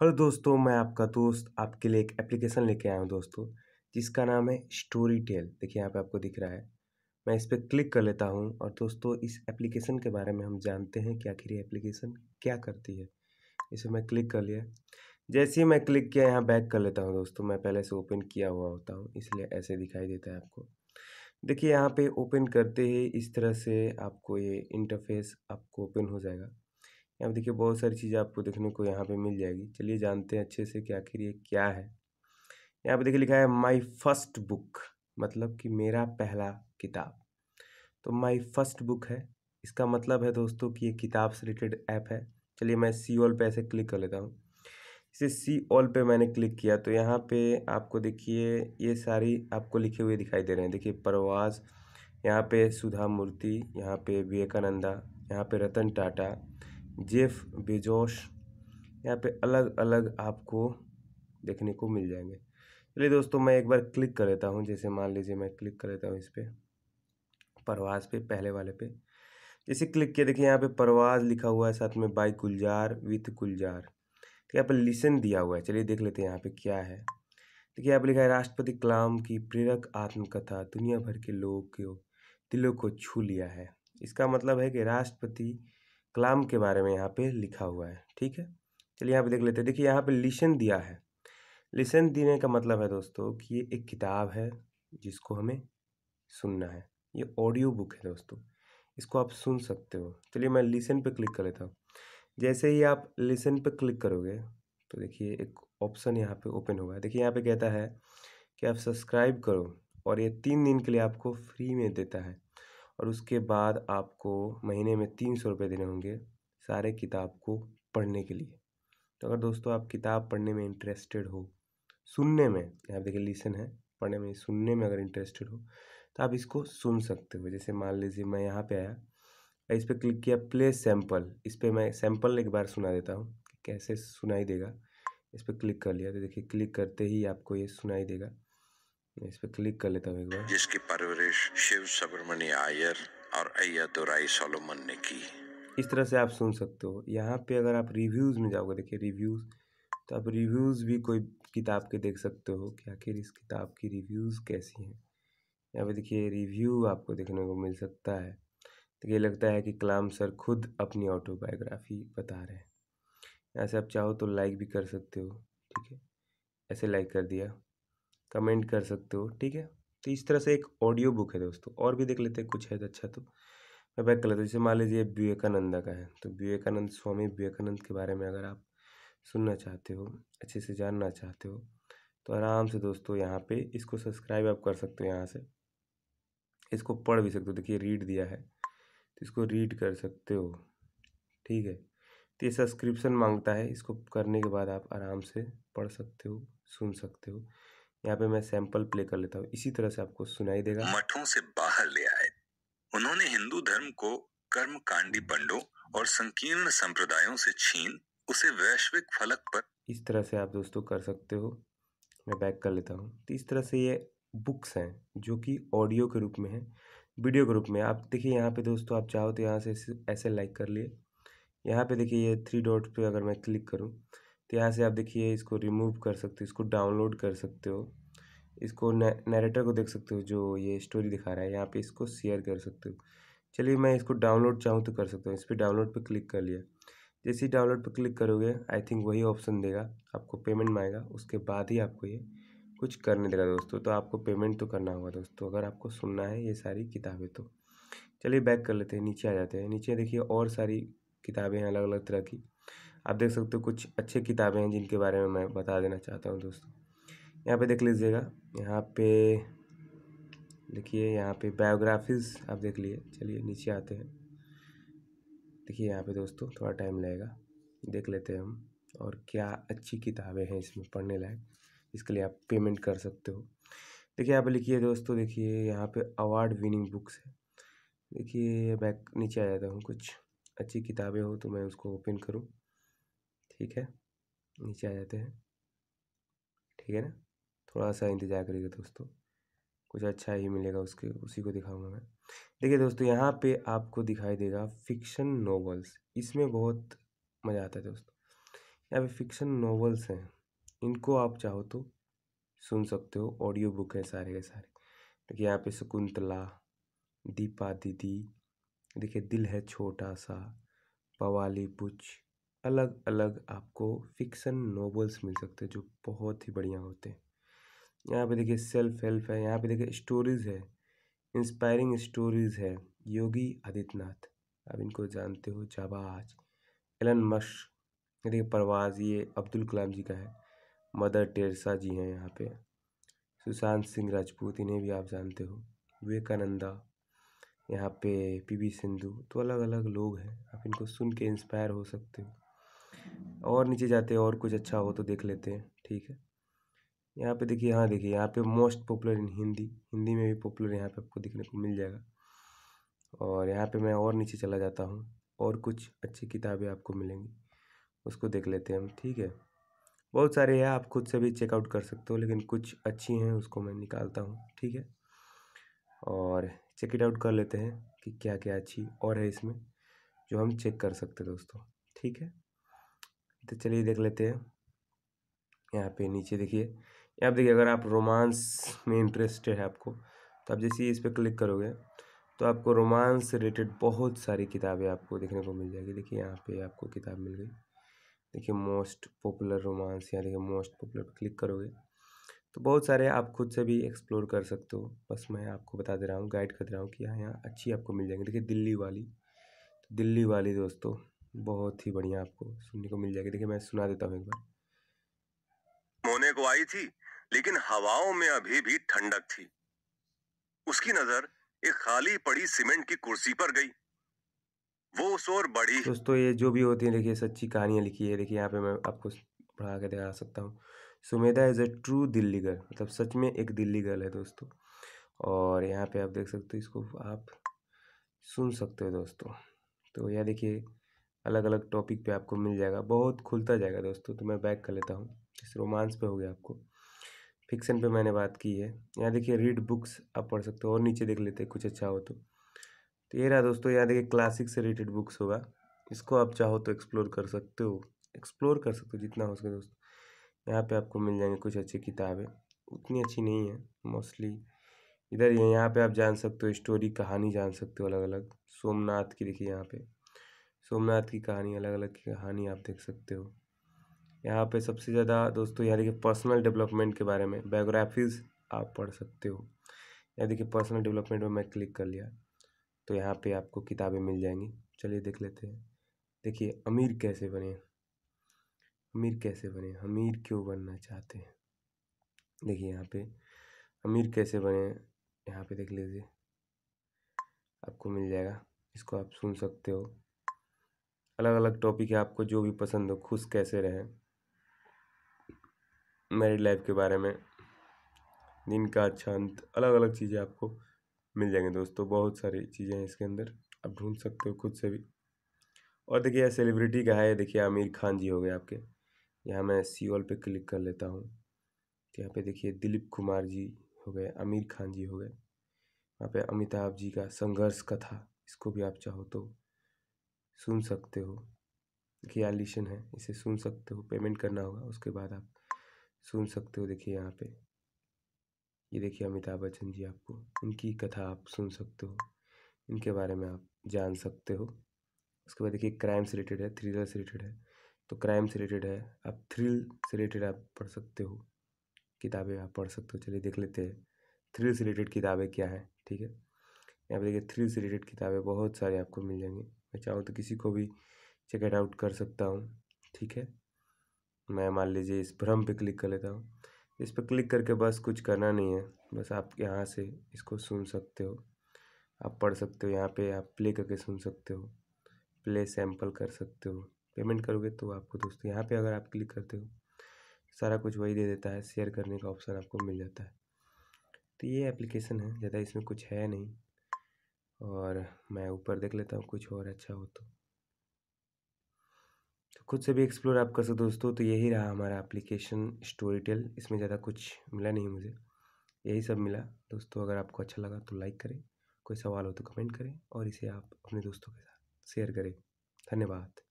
hello दोस्तों मैं आपका दोस्त आपके लिए एक एप्लीकेशन लेके आया हूँ दोस्तों जिसका नाम है स्टोरी टेल देखिए यहाँ पे आपको दिख रहा है मैं इस पर क्लिक कर लेता हूँ और दोस्तों इस एप्लीकेशन के बारे में हम जानते हैं कि आखिर ये एप्लीकेशन क्या करती है इसे मैं क्लिक कर लिया जैसे ही मैं क्लिक किया यहाँ बैक कर लेता हूँ दोस्तों मैं पहले से ओपन किया हुआ होता हूँ इसलिए ऐसे दिखाई देता है आपको देखिए यहाँ पर ओपन करते ही इस तरह से आपको ये इंटरफेस आपको ओपन हो जाएगा यहाँ देखिए बहुत सारी चीज़ें आपको देखने को यहाँ पे मिल जाएगी चलिए जानते हैं अच्छे से कि आखिर ये क्या है यहाँ पे देखिए लिखा है माई फर्स्ट बुक मतलब कि मेरा पहला किताब तो माई फर्स्ट बुक है इसका मतलब है दोस्तों कि ये किताब से रिलेटेड ऐप है चलिए मैं सी ऑल पे ऐसे क्लिक कर लेता हूँ इसे सी ऑल पे मैंने क्लिक किया तो यहाँ पे आपको देखिए ये सारी आपको लिखे हुए दिखाई दे रहे हैं देखिए परवाज यहाँ पे सुधा मूर्ति यहाँ पे विवेकानंदा यहाँ पे रतन टाटा जेफ बेजोश यहाँ पे अलग अलग आपको देखने को मिल जाएंगे चलिए दोस्तों मैं एक बार क्लिक कर लेता हूँ जैसे मान लीजिए मैं क्लिक कर लेता हूँ इस पर परवाज पे पहले वाले पे जैसे क्लिक किया देखिए यहाँ पे परवाज लिखा हुआ है साथ में बाई गुलजार विथ गुलजार ठीक तो है यहाँ पर लिसन दिया हुआ है चलिए देख लेते हैं यहाँ पे क्या है देखिए यहाँ पर लिखा है राष्ट्रपति कलाम की प्रेरक आत्मकथा दुनिया भर के लोगों के दिलों को छू लिया है इसका मतलब है कि राष्ट्रपति कलाम के बारे में यहाँ पे लिखा हुआ है ठीक है चलिए यहाँ पे देख लेते हैं देखिए यहाँ पे लिसन दिया है लिसन देने का मतलब है दोस्तों कि ये एक किताब है जिसको हमें सुनना है ये ऑडियो बुक है दोस्तों इसको आप सुन सकते हो चलिए मैं लिसन पे क्लिक कर लेता हूँ जैसे ही आप लिसन पे क्लिक करोगे तो देखिए एक ऑप्शन यहाँ पे ओपन होगा देखिए यहाँ पे कहता है कि आप सब्सक्राइब करो और ये तीन दिन के लिए आपको फ्री में देता है और उसके बाद आपको महीने में तीन सौ रुपये देने होंगे सारे किताब को पढ़ने के लिए तो अगर दोस्तों आप किताब पढ़ने में इंटरेस्टेड हो सुनने में यहाँ देखिए लिसन है पढ़ने में सुनने में अगर इंटरेस्टेड हो तो आप इसको सुन सकते हो जैसे मान लीजिए मैं यहाँ पे आया इस पर क्लिक किया प्ले सैम्पल इस पर मैं सैम्पल एक बार सुना देता हूँ कैसे सुनाई देगा इस पर क्लिक कर लिया तो देखिए क्लिक करते ही आपको ये सुनाई देगा इस पे क्लिक कर लेता हूँ एक बार जिसकी परवरिश शिव सबरमणि आयर और दुराई सोलोमन ने की इस तरह से आप सुन सकते हो यहाँ पे अगर आप रिव्यूज़ में जाओगे देखिए रिव्यूज़ तो आप रिव्यूज़ भी कोई किताब के देख सकते हो कि आखिर इस किताब की रिव्यूज़ कैसी हैं यहाँ पे देखिए रिव्यू आपको देखने को मिल सकता है तो ये लगता है कि कलाम सर खुद अपनी ऑटोबायोग्राफी बता रहे हैं यहाँ से आप चाहो तो लाइक भी कर सकते हो ठीक है ऐसे लाइक कर दिया कमेंट कर सकते हो ठीक है तो इस तरह से एक ऑडियो बुक है दोस्तों और भी देख लेते हैं कुछ है तो अच्छा तो मैं बैक कर लेता हूँ जैसे मान लीजिए विवेकानंदा का है तो विवेकानंद स्वामी विवेकानंद के बारे में अगर आप सुनना चाहते हो अच्छे से जानना चाहते हो तो आराम से दोस्तों यहाँ पे इसको सब्सक्राइब आप कर सकते हो यहाँ से इसको पढ़ भी सकते हो देखिए रीड दिया है तो इसको रीड कर सकते हो ठीक है तो ये सब्सक्रिप्शन मांगता है इसको करने के बाद आप आराम से पढ़ सकते हो सुन सकते हो यहाँ पे मैं सैंपल प्ले कर लेता हूँ इसी तरह से आपको सुनाई देगा मठों से बाहर ले आए उन्होंने हिंदू धर्म को कर्म कांडी पंडो और संकीर्ण संप्रदायों से छीन उसे वैश्विक फलक पर इस तरह से आप दोस्तों कर सकते हो मैं बैक कर लेता हूँ तो इस तरह से ये बुक्स हैं जो कि ऑडियो के रूप में है वीडियो के रूप में आप देखिए यहाँ पे दोस्तों आप चाहो तो यहाँ से ऐसे लाइक कर लिए यहाँ पे देखिए ये थ्री डॉट पे अगर मैं क्लिक करूँ तो यहाँ से आप देखिए इसको रिमूव कर सकते हो इसको डाउनलोड कर सकते हो इसको नरेटर को देख सकते हो जो ये स्टोरी दिखा रहा है यहाँ पे इसको शेयर कर सकते हो चलिए मैं इसको डाउनलोड चाहूँ तो कर सकता हूँ इस पर डाउनलोड पर क्लिक कर लिया जैसे ही डाउनलोड पर क्लिक करोगे आई थिंक वही ऑप्शन देगा आपको पेमेंट मांगेगा उसके बाद ही आपको ये कुछ करने देगा दोस्तों तो आपको पेमेंट तो करना होगा दोस्तों अगर आपको सुनना है ये सारी किताबें तो चलिए बैक कर लेते हैं नीचे आ जाते हैं नीचे देखिए और सारी किताबें हैं अलग अलग तरह की आप देख सकते हो कुछ अच्छे किताबें हैं जिनके बारे में मैं बता देना चाहता हूँ दोस्तों यहाँ पे देख लीजिएगा यहाँ पे देखिए यहाँ पे बायोग्राफीज आप देख लिए चलिए नीचे आते हैं देखिए यहाँ पे दोस्तों थोड़ा टाइम लगेगा देख लेते हैं हम और क्या अच्छी किताबें हैं इसमें पढ़ने लायक इसके लिए आप पेमेंट कर सकते हो देखिए यहाँ पे लिखिए दोस्तों देखिए यहाँ पे अवार्ड विनिंग बुक्स है देखिए बैक नीचे आ जाता हूँ कुछ अच्छी किताबें हो तो मैं उसको ओपन करूँ ठीक है नीचे आ जाते हैं ठीक है ना थोड़ा सा इंतज़ार करिएगा दोस्तों कुछ अच्छा ही मिलेगा उसके उसी को दिखाऊंगा मैं देखिए दोस्तों यहाँ पे आपको दिखाई देगा फिक्शन नॉवल्स इसमें बहुत मज़ा आता है दोस्तों यहाँ पे फिक्शन नॉवल्स हैं इनको आप चाहो तो सुन सकते हो ऑडियो बुक हैं सारे के सारे देखिए यहाँ पे शकुंतला दीपा दीदी देखिए दिल है छोटा सा पवाली पुछ अलग अलग आपको फिक्सन नॉवेल्स मिल सकते हैं जो बहुत ही बढ़िया होते हैं यहाँ पे देखिए सेल्फ हेल्प है यहाँ पे देखिए स्टोरीज़ है इंस्पायरिंग स्टोरीज़ है योगी आदित्यनाथ आप इनको जानते हो जाबाज एलन मश देखिए परवाज ये अब्दुल कलाम जी का है मदर टेरसा जी हैं यहाँ पे सुशांत सिंह राजपूत इन्हें भी आप जानते हो विवेकानंदा यहाँ पे पीवी सिंधु तो अलग अलग लोग हैं आप इनको सुन के इंस्पायर हो सकते हो और नीचे जाते हैं और कुछ अच्छा हो तो देख लेते हैं ठीक है यहाँ पे देखिए हाँ देखिए यहाँ पे most popular in Hindi Hindi में भी पॉपुलर यहाँ पे आपको देखने को मिल जाएगा और यहाँ पे मैं और नीचे चला जाता हूँ और कुछ अच्छी किताबें आपको मिलेंगी उसको देख लेते हैं हम ठीक है बहुत सारे हैं आप खुद से भी चेकआउट कर सकते हो लेकिन कुछ अच्छी हैं उसको मैं निकालता हूँ ठीक है और चेक इट आउट कर लेते हैं कि क्या क्या अच्छी और है इसमें जो हम चेक कर सकते हैं दोस्तों ठीक है तो चलिए देख लेते हैं यहाँ पे नीचे देखिए यहाँ पर देखिए अगर आप रोमांस में इंटरेस्टेड है आपको तो आप जैसे ही इस पर क्लिक करोगे तो आपको रोमांस रिलेटेड बहुत सारी किताबें आपको देखने को मिल जाएगी देखिए यहाँ पे आपको किताब मिल गई देखिए मोस्ट पॉपुलर रोमांस यहाँ देखिए मोस्ट पॉपुलर क्लिक करोगे तो बहुत सारे आप खुद से भी एक्सप्लोर कर सकते हो बस मैं आपको बता दे रहा हूँ गाइड कर दे रहा हूँ कि यहाँ यहाँ अच्छी आपको मिल जाएंगी देखिए दिल्ली वाली तो दिल्ली वाली दोस्तों बहुत ही बढ़िया आपको सुनने को मिल जाएगी देखिए मैं सुना देता हूँ एक बार मोने को आई थी लेकिन हवाओं में अभी भी ठंडक थी उसकी नजर एक खाली पड़ी सीमेंट की कुर्सी पर गई वो उस बड़ी दोस्तों ये जो भी होती है देखिए सच्ची कहानियां लिखी है देखिए यहाँ पे मैं आपको पढ़ा के दिखा सकता हूँ Sumedha is a true Delhi girl मतलब सच में एक दिल्ली गर्ल है दोस्तों और यहाँ पे आप देख सकते हो इसको आप सुन सकते हो दोस्तों तो यह देखिए अलग अलग टॉपिक पे आपको मिल जाएगा बहुत खुलता जाएगा दोस्तों तो मैं बैक कर लेता हूँ जैसे रोमांस पे हो गया आपको फिक्सन पे मैंने बात की है यहाँ देखिए रीड बुक्स आप पढ़ सकते हो और नीचे देख लेते हैं कुछ अच्छा हो तो तो ये रहा दोस्तों यहाँ देखिए क्लासिक से रिलेटेड बुक्स होगा इसको आप चाहो तो एक्सप्लोर कर सकते हो एक्सप्लोर कर सकते हो जितना हो सके दोस्तों यहाँ पर आपको मिल जाएंगे कुछ अच्छी किताबें उतनी अच्छी नहीं है मोस्टली इधर यहाँ पे आप जान सकते हो स्टोरी कहानी जान सकते हो अलग अलग सोमनाथ की देखिए यहाँ पे सोमनाथ की कहानी अलग अलग की कहानी आप देख सकते हो यहाँ पे सबसे ज़्यादा दोस्तों यहाँ देखिए पर्सनल डेवलपमेंट के बारे में बायोग्राफीज़ आप पढ़ सकते हो यहाँ देखिए पर्सनल डेवलपमेंट में मैं क्लिक कर लिया तो यहाँ पे आपको किताबें मिल जाएंगी चलिए देख लेते हैं देखिए अमीर कैसे बने अमीर कैसे बने अमीर क्यों बनना चाहते हैं देखिए यहाँ पे अमीर कैसे बने यहाँ पे देख लीजिए आपको मिल जाएगा इसको आप सुन सकते हो अलग अलग टॉपिक है आपको जो भी पसंद हो खुश कैसे रहें मैरिड लाइफ के बारे में दिन का अच्छा अंत अलग अलग चीज़ें आपको मिल जाएंगे दोस्तों बहुत सारी चीज़ें हैं इसके अंदर आप ढूंढ सकते हो खुद से भी और देखिए यह सेलिब्रिटी का है देखिए आमिर खान जी हो गए आपके यहाँ मैं सी ऑल पर क्लिक कर लेता हूँ तो यहाँ पे देखिए दिलीप कुमार जी हो गए आमिर खान जी हो गए यहाँ पे अमिताभ जी का संघर्ष कथा इसको भी आप चाहो तो सुन सकते हो देखिए लिशन है इसे सुन सकते हो पेमेंट करना होगा उसके बाद आप सुन सकते हो देखिए यहाँ पे ये देखिए अमिताभ बच्चन जी आपको इनकी कथा आप सुन सकते हो इनके बारे में आप जान सकते हो उसके बाद देखिए क्राइम से रिलेटेड है थ्रिलर से रिलेटेड है तो क्राइम से रिलेटेड है आप थ्रिल से रिलेटेड आप पढ़ सकते हो किताबें आप पढ़ सकते हो चलिए देख लेते हैं थ्रिल से रिलेटेड किताबें क्या हैं ठीक है यहाँ पर देखिए थ्रिल से रिलेटेड किताबें बहुत सारी आपको मिल जाएंगी मैं चाहूँ तो किसी को भी चेकेट आउट कर सकता हूँ ठीक है मैं मान लीजिए इस भ्रम पे क्लिक कर लेता हूँ इस पर क्लिक करके बस कुछ करना नहीं है बस आप यहाँ से इसको सुन सकते हो आप पढ़ सकते हो यहाँ पे आप प्ले करके सुन सकते हो प्ले सैम्पल कर सकते हो पेमेंट करोगे तो आपको दोस्तों यहाँ पे अगर आप क्लिक करते हो सारा कुछ वही दे देता है शेयर करने का ऑप्शन आपको मिल जाता है तो ये एप्लीकेशन है ज़्यादा इसमें कुछ है नहीं और मैं ऊपर देख लेता हूँ कुछ और अच्छा हो तो तो खुद से भी एक्सप्लोर आप कर सकते दोस्तों तो यही रहा हमारा एप्लीकेशन स्टोरी टेल इसमें ज़्यादा कुछ मिला नहीं मुझे यही सब मिला दोस्तों अगर आपको अच्छा लगा तो लाइक करें कोई सवाल हो तो कमेंट करें और इसे आप अपने दोस्तों के साथ शेयर करें धन्यवाद